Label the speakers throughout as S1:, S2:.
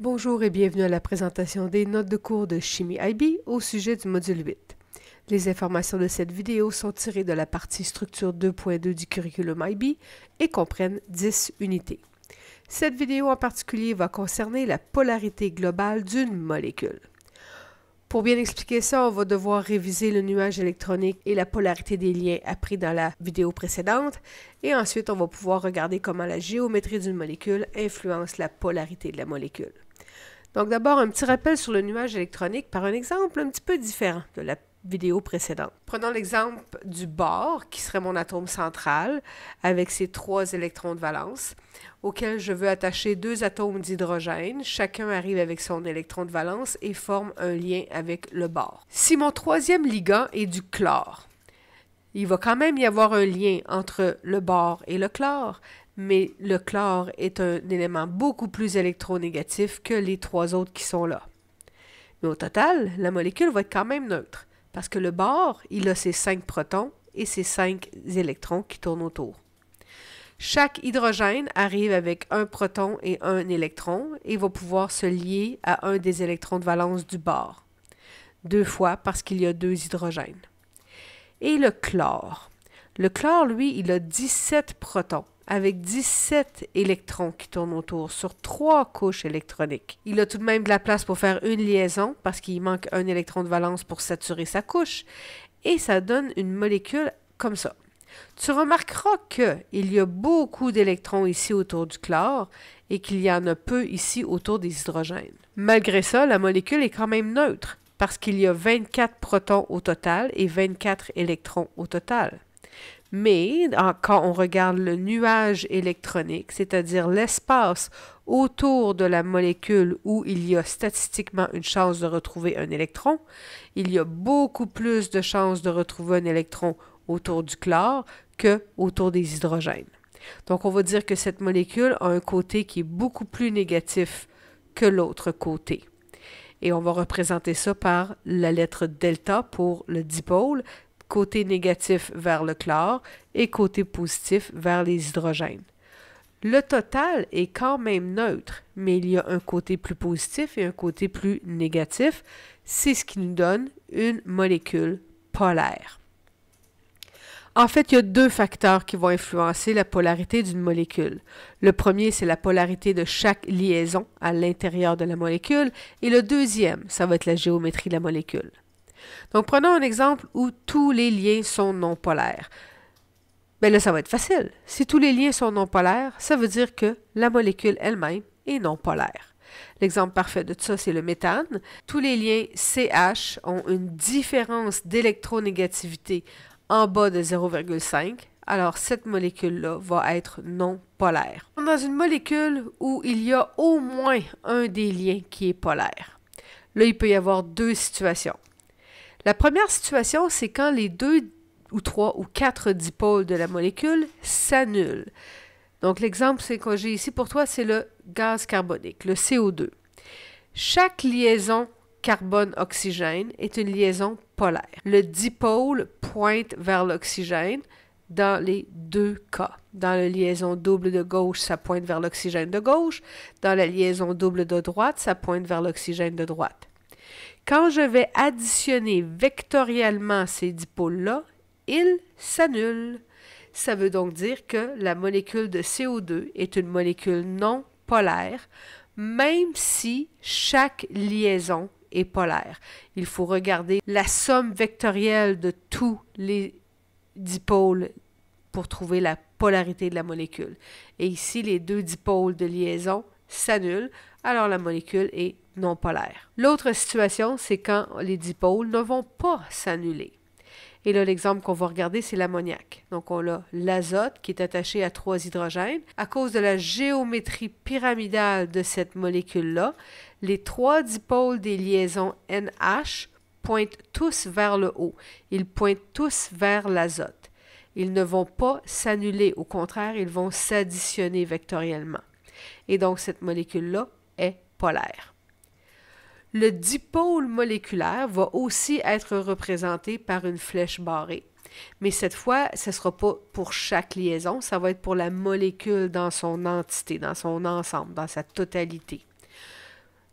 S1: Bonjour et bienvenue à la présentation des notes de cours de Chimie IB au sujet du module 8. Les informations de cette vidéo sont tirées de la partie structure 2.2 du curriculum IB et comprennent 10 unités. Cette vidéo en particulier va concerner la polarité globale d'une molécule. Pour bien expliquer ça, on va devoir réviser le nuage électronique et la polarité des liens appris dans la vidéo précédente. Et ensuite, on va pouvoir regarder comment la géométrie d'une molécule influence la polarité de la molécule. Donc d'abord, un petit rappel sur le nuage électronique par un exemple un petit peu différent de la vidéo précédente. Prenons l'exemple du bord, qui serait mon atome central, avec ses trois électrons de valence, auxquels je veux attacher deux atomes d'hydrogène. Chacun arrive avec son électron de valence et forme un lien avec le bord. Si mon troisième ligand est du chlore, il va quand même y avoir un lien entre le bore et le chlore, mais le chlore est un élément beaucoup plus électronégatif que les trois autres qui sont là. Mais au total, la molécule va être quand même neutre, parce que le bore, il a ses cinq protons et ses cinq électrons qui tournent autour. Chaque hydrogène arrive avec un proton et un électron et va pouvoir se lier à un des électrons de valence du bord, deux fois parce qu'il y a deux hydrogènes et le chlore. Le chlore, lui, il a 17 protons avec 17 électrons qui tournent autour sur trois couches électroniques. Il a tout de même de la place pour faire une liaison parce qu'il manque un électron de valence pour saturer sa couche et ça donne une molécule comme ça. Tu remarqueras qu'il y a beaucoup d'électrons ici autour du chlore et qu'il y en a peu ici autour des hydrogènes. Malgré ça, la molécule est quand même neutre parce qu'il y a 24 protons au total et 24 électrons au total. Mais quand on regarde le nuage électronique, c'est-à-dire l'espace autour de la molécule où il y a statistiquement une chance de retrouver un électron, il y a beaucoup plus de chances de retrouver un électron autour du chlore que autour des hydrogènes. Donc on va dire que cette molécule a un côté qui est beaucoup plus négatif que l'autre côté et on va représenter ça par la lettre delta pour le dipôle, côté négatif vers le chlore et côté positif vers les hydrogènes. Le total est quand même neutre, mais il y a un côté plus positif et un côté plus négatif. C'est ce qui nous donne une molécule polaire. En fait, il y a deux facteurs qui vont influencer la polarité d'une molécule. Le premier, c'est la polarité de chaque liaison à l'intérieur de la molécule, et le deuxième, ça va être la géométrie de la molécule. Donc, prenons un exemple où tous les liens sont non polaires. Bien là, ça va être facile. Si tous les liens sont non polaires, ça veut dire que la molécule elle-même est non polaire. L'exemple parfait de ça, c'est le méthane. Tous les liens CH ont une différence d'électronégativité en bas de 0,5, alors cette molécule-là va être non polaire. Dans une molécule où il y a au moins un des liens qui est polaire, là, il peut y avoir deux situations. La première situation, c'est quand les deux ou trois ou quatre dipôles de la molécule s'annulent. Donc l'exemple que j'ai ici pour toi, c'est le gaz carbonique, le CO2. Chaque liaison carbone-oxygène est une liaison polaire. Le dipôle pointe vers l'oxygène dans les deux cas. Dans la liaison double de gauche, ça pointe vers l'oxygène de gauche. Dans la liaison double de droite, ça pointe vers l'oxygène de droite. Quand je vais additionner vectoriellement ces dipôles-là, ils s'annulent. Ça veut donc dire que la molécule de CO2 est une molécule non polaire, même si chaque liaison et polaire. Il faut regarder la somme vectorielle de tous les dipôles pour trouver la polarité de la molécule. Et ici, les deux dipôles de liaison s'annulent, alors la molécule est non polaire. L'autre situation, c'est quand les dipôles ne vont pas s'annuler. Et là, l'exemple qu'on va regarder, c'est l'ammoniac. Donc, on a l'azote qui est attaché à trois hydrogènes. À cause de la géométrie pyramidale de cette molécule-là, les trois dipôles des liaisons NH pointent tous vers le haut. Ils pointent tous vers l'azote. Ils ne vont pas s'annuler, au contraire, ils vont s'additionner vectoriellement. Et donc, cette molécule-là est polaire. Le dipôle moléculaire va aussi être représenté par une flèche barrée. Mais cette fois, ce ne sera pas pour chaque liaison, ça va être pour la molécule dans son entité, dans son ensemble, dans sa totalité.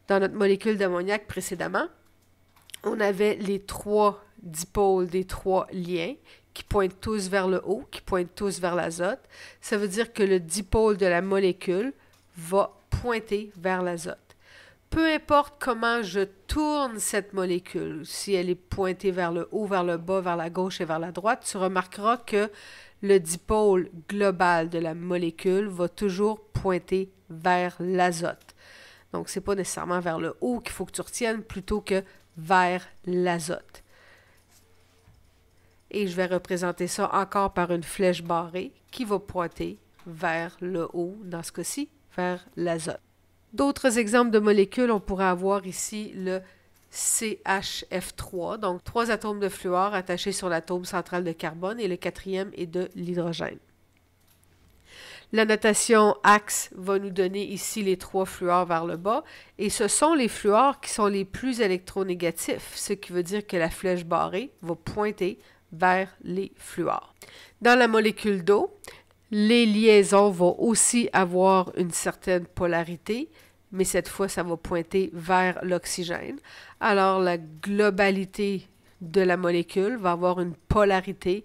S1: Dans notre molécule d'ammoniac précédemment, on avait les trois dipôles des trois liens qui pointent tous vers le haut, qui pointent tous vers l'azote. Ça veut dire que le dipôle de la molécule va pointer vers l'azote peu importe comment je tourne cette molécule, si elle est pointée vers le haut, vers le bas, vers la gauche et vers la droite, tu remarqueras que le dipôle global de la molécule va toujours pointer vers l'azote. Donc, ce n'est pas nécessairement vers le haut qu'il faut que tu retiennes, plutôt que vers l'azote. Et je vais représenter ça encore par une flèche barrée qui va pointer vers le haut, dans ce cas-ci, vers l'azote. D'autres exemples de molécules, on pourrait avoir ici le CHF3, donc trois atomes de fluor attachés sur l'atome central de carbone et le quatrième est de l'hydrogène. La notation axe va nous donner ici les trois fluors vers le bas et ce sont les fluors qui sont les plus électronégatifs, ce qui veut dire que la flèche barrée va pointer vers les fluors. Dans la molécule d'eau, les liaisons vont aussi avoir une certaine polarité, mais cette fois, ça va pointer vers l'oxygène. Alors, la globalité de la molécule va avoir une polarité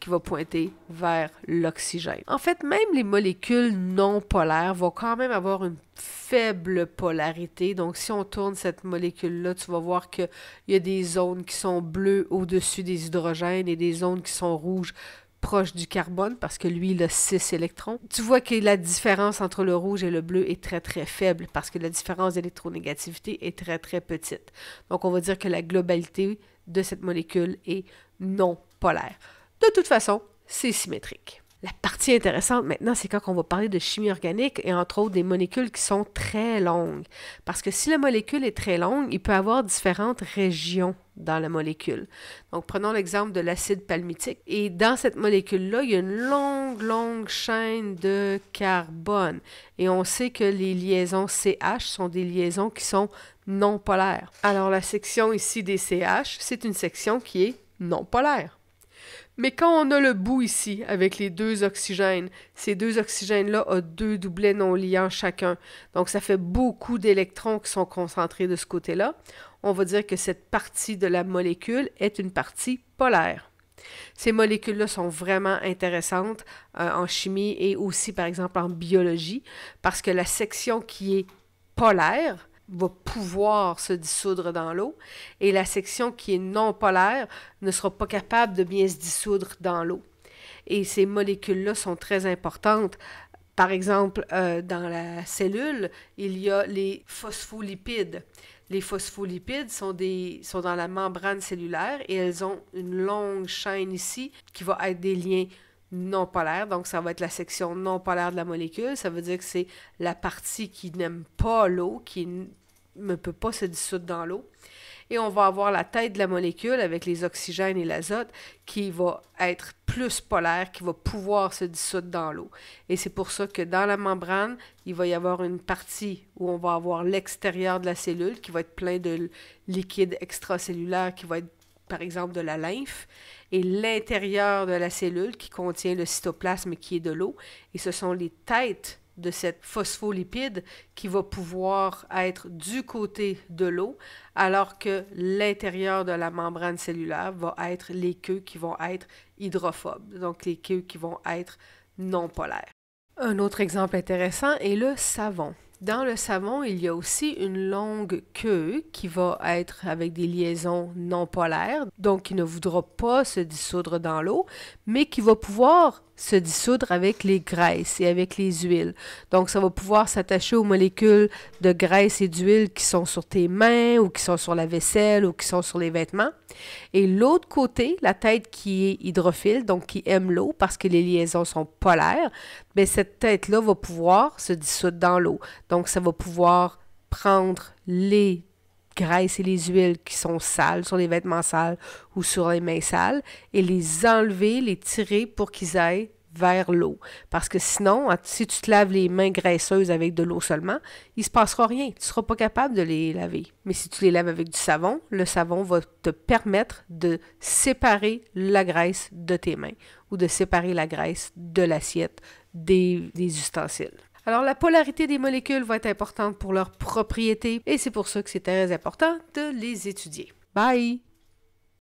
S1: qui va pointer vers l'oxygène. En fait, même les molécules non polaires vont quand même avoir une faible polarité. Donc, si on tourne cette molécule-là, tu vas voir qu'il y a des zones qui sont bleues au-dessus des hydrogènes et des zones qui sont rouges proche du carbone parce que lui, il a 6 électrons. Tu vois que la différence entre le rouge et le bleu est très très faible parce que la différence d'électronégativité est très très petite. Donc on va dire que la globalité de cette molécule est non polaire. De toute façon, c'est symétrique. La partie intéressante maintenant, c'est quand on va parler de chimie organique et entre autres des molécules qui sont très longues. Parce que si la molécule est très longue, il peut avoir différentes régions dans la molécule. Donc, prenons l'exemple de l'acide palmitique. Et dans cette molécule-là, il y a une longue, longue chaîne de carbone. Et on sait que les liaisons CH sont des liaisons qui sont non polaires. Alors, la section ici des CH, c'est une section qui est non polaire. Mais quand on a le bout ici, avec les deux oxygènes, ces deux oxygènes-là ont deux doublets non liants chacun. Donc, ça fait beaucoup d'électrons qui sont concentrés de ce côté-là. On va dire que cette partie de la molécule est une partie polaire. Ces molécules-là sont vraiment intéressantes euh, en chimie et aussi, par exemple, en biologie, parce que la section qui est polaire, va pouvoir se dissoudre dans l'eau et la section qui est non polaire ne sera pas capable de bien se dissoudre dans l'eau. Et ces molécules-là sont très importantes. Par exemple, euh, dans la cellule, il y a les phospholipides. Les phospholipides sont, des, sont dans la membrane cellulaire et elles ont une longue chaîne ici qui va être des liens non polaires. Donc, ça va être la section non polaire de la molécule. Ça veut dire que c'est la partie qui n'aime pas l'eau, qui, ne peut pas se dissoudre dans l'eau. Et on va avoir la tête de la molécule avec les oxygènes et l'azote qui va être plus polaire, qui va pouvoir se dissoudre dans l'eau. Et c'est pour ça que dans la membrane, il va y avoir une partie où on va avoir l'extérieur de la cellule qui va être plein de liquide extracellulaire qui va être par exemple de la lymphe, et l'intérieur de la cellule qui contient le cytoplasme qui est de l'eau. Et ce sont les têtes de cette phospholipide qui va pouvoir être du côté de l'eau, alors que l'intérieur de la membrane cellulaire va être les queues qui vont être hydrophobes, donc les queues qui vont être non polaires. Un autre exemple intéressant est le savon. Dans le savon, il y a aussi une longue queue qui va être avec des liaisons non polaires, donc qui ne voudra pas se dissoudre dans l'eau, mais qui va pouvoir se dissoudre avec les graisses et avec les huiles. Donc, ça va pouvoir s'attacher aux molécules de graisse et d'huile qui sont sur tes mains ou qui sont sur la vaisselle ou qui sont sur les vêtements. Et l'autre côté, la tête qui est hydrophile, donc qui aime l'eau parce que les liaisons sont polaires, mais ben, cette tête-là va pouvoir se dissoudre dans l'eau. Donc, ça va pouvoir prendre les graisse et les huiles qui sont sales, sur les vêtements sales ou sur les mains sales, et les enlever, les tirer pour qu'ils aillent vers l'eau. Parce que sinon, si tu te laves les mains graisseuses avec de l'eau seulement, il ne se passera rien. Tu ne seras pas capable de les laver. Mais si tu les laves avec du savon, le savon va te permettre de séparer la graisse de tes mains ou de séparer la graisse de l'assiette des, des ustensiles. Alors la polarité des molécules va être importante pour leurs propriétés et c'est pour ça que c'est très important de les étudier. Bye